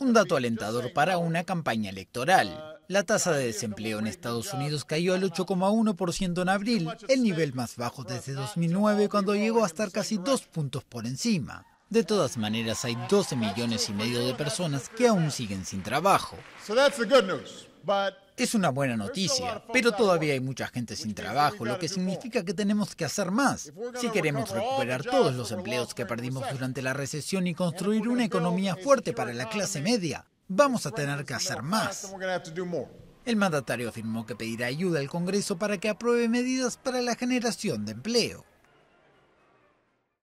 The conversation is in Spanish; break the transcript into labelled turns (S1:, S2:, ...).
S1: Un dato alentador para una campaña electoral. La tasa de desempleo en Estados Unidos cayó al 8,1% en abril, el nivel más bajo desde 2009 cuando llegó a estar casi dos puntos por encima. De todas maneras, hay 12 millones y medio de personas que aún siguen sin trabajo. Es una buena noticia, pero todavía hay mucha gente sin trabajo, lo que significa que tenemos que hacer más si queremos recuperar todos los empleos que perdimos durante la recesión y construir una economía fuerte para la clase media. Vamos a tener que hacer más. El mandatario afirmó que pedirá ayuda al Congreso para que apruebe medidas para la generación de empleo.